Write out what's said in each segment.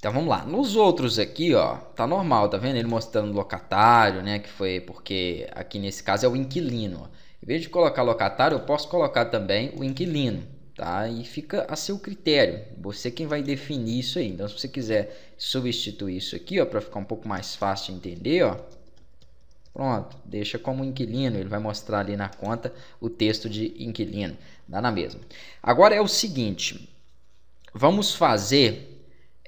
Então vamos lá. Nos outros aqui, ó, tá normal, tá vendo? Ele mostrando locatário, né? Que foi porque aqui nesse caso é o inquilino. Em vez de colocar locatário, eu posso colocar também o inquilino, tá? E fica a seu critério. Você é quem vai definir isso aí. Então se você quiser substituir isso aqui, ó, para ficar um pouco mais fácil de entender, ó. Pronto, deixa como inquilino, ele vai mostrar ali na conta o texto de inquilino, dá na mesma. Agora é o seguinte, vamos fazer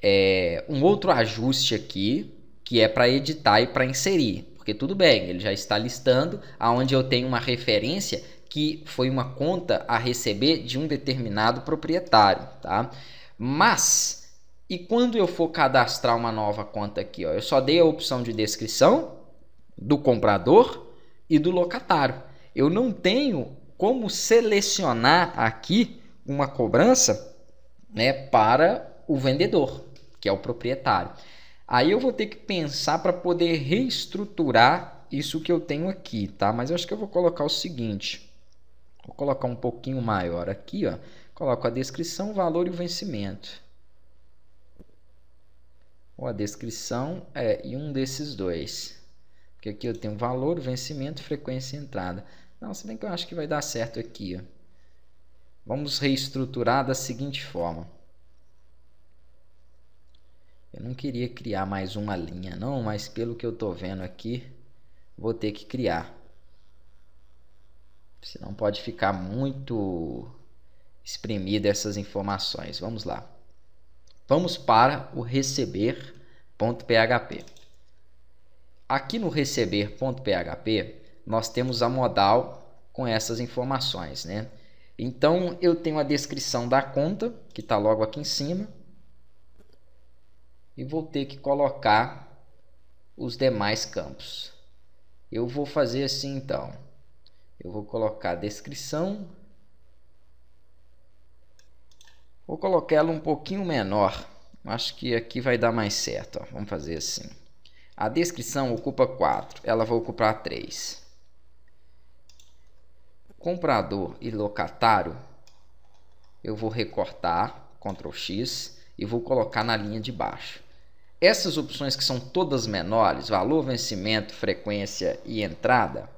é, um outro ajuste aqui, que é para editar e para inserir. Porque tudo bem, ele já está listando aonde eu tenho uma referência que foi uma conta a receber de um determinado proprietário, tá? Mas e quando eu for cadastrar uma nova conta aqui, ó, eu só dei a opção de descrição do comprador e do locatário. Eu não tenho como selecionar aqui uma cobrança, né, para o vendedor que é o proprietário. Aí eu vou ter que pensar para poder reestruturar isso que eu tenho aqui, tá? Mas eu acho que eu vou colocar o seguinte. Vou colocar um pouquinho maior aqui, ó. Coloco a descrição, o valor e o vencimento. Ou a descrição é e um desses dois. Porque aqui eu tenho valor, vencimento, frequência e entrada. Não, se bem que eu acho que vai dar certo aqui, ó. Vamos reestruturar da seguinte forma. Eu não queria criar mais uma linha, não, mas pelo que eu tô vendo aqui, vou ter que criar. Senão pode ficar muito espremida essas informações. Vamos lá. Vamos para o receber.php. Aqui no receber.php, nós temos a modal com essas informações, né? Então, eu tenho a descrição da conta, que está logo aqui em cima e vou ter que colocar os demais campos. Eu vou fazer assim então. Eu vou colocar a descrição. Vou colocar ela um pouquinho menor. Acho que aqui vai dar mais certo. Ó. Vamos fazer assim. A descrição ocupa 4. Ela vai ocupar 3. Comprador e locatário. Eu vou recortar. Ctrl X e vou colocar na linha de baixo. Essas opções que são todas menores, valor, vencimento, frequência e entrada,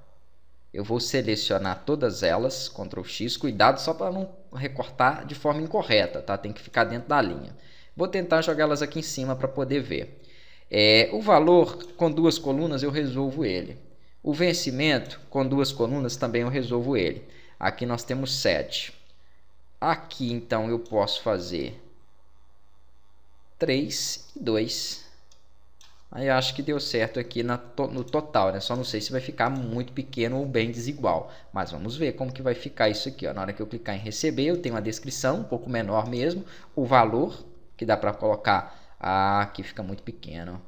eu vou selecionar todas elas, Ctrl X, cuidado só para não recortar de forma incorreta, tá? Tem que ficar dentro da linha. Vou tentar jogá-las aqui em cima para poder ver. É, o valor, com duas colunas, eu resolvo ele. O vencimento, com duas colunas, também eu resolvo ele. Aqui nós temos 7. Aqui, então, eu posso fazer 3 e 2. Aí eu acho que deu certo aqui na, no total, né? Só não sei se vai ficar muito pequeno ou bem desigual. Mas vamos ver como que vai ficar isso aqui. Ó. Na hora que eu clicar em receber, eu tenho uma descrição, um pouco menor mesmo. O valor, que dá para colocar... Ah, aqui fica muito pequeno.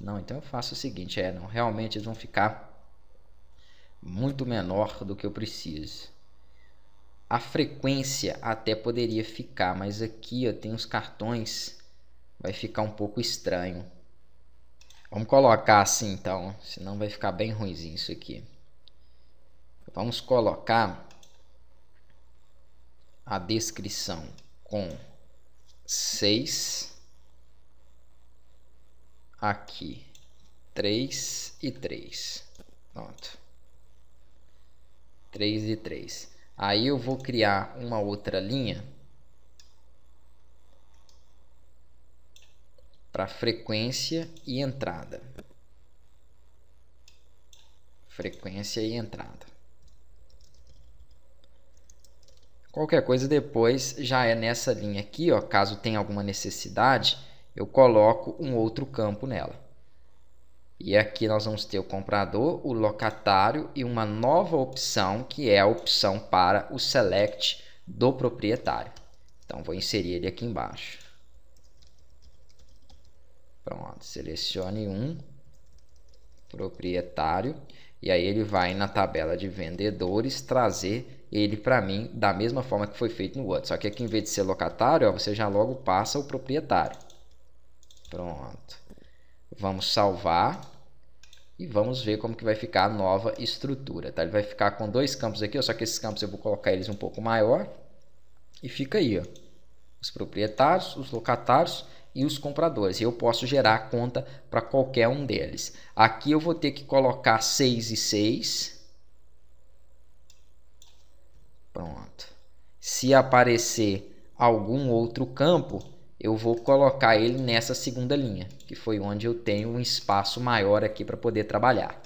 Não, então eu faço o seguinte. É, não, realmente eles vão ficar muito menor do que eu preciso. A frequência até poderia ficar, mas aqui eu tenho os cartões vai ficar um pouco estranho. Vamos colocar assim então, senão vai ficar bem ruimzinho isso aqui. Vamos colocar a descrição com 6 aqui 3 e 3. Pronto. 3 e 3. Aí eu vou criar uma outra linha para frequência e entrada. Frequência e entrada. Qualquer coisa depois já é nessa linha aqui, ó, caso tenha alguma necessidade, eu coloco um outro campo nela. E aqui nós vamos ter o comprador, o locatário e uma nova opção que é a opção para o select do proprietário. Então vou inserir ele aqui embaixo. Pronto, selecione um proprietário e aí ele vai na tabela de vendedores trazer ele para mim da mesma forma que foi feito no outro. Só que aqui em vez de ser locatário, ó, você já logo passa o proprietário. Pronto. Vamos salvar e vamos ver como que vai ficar a nova estrutura. Tá? Ele vai ficar com dois campos aqui, ó, só que esses campos eu vou colocar eles um pouco maior e fica aí ó, os proprietários, os locatários e os compradores. Eu posso gerar conta para qualquer um deles. Aqui eu vou ter que colocar 6 e 6. Pronto. Se aparecer algum outro campo, eu vou colocar ele nessa segunda linha, que foi onde eu tenho um espaço maior aqui para poder trabalhar.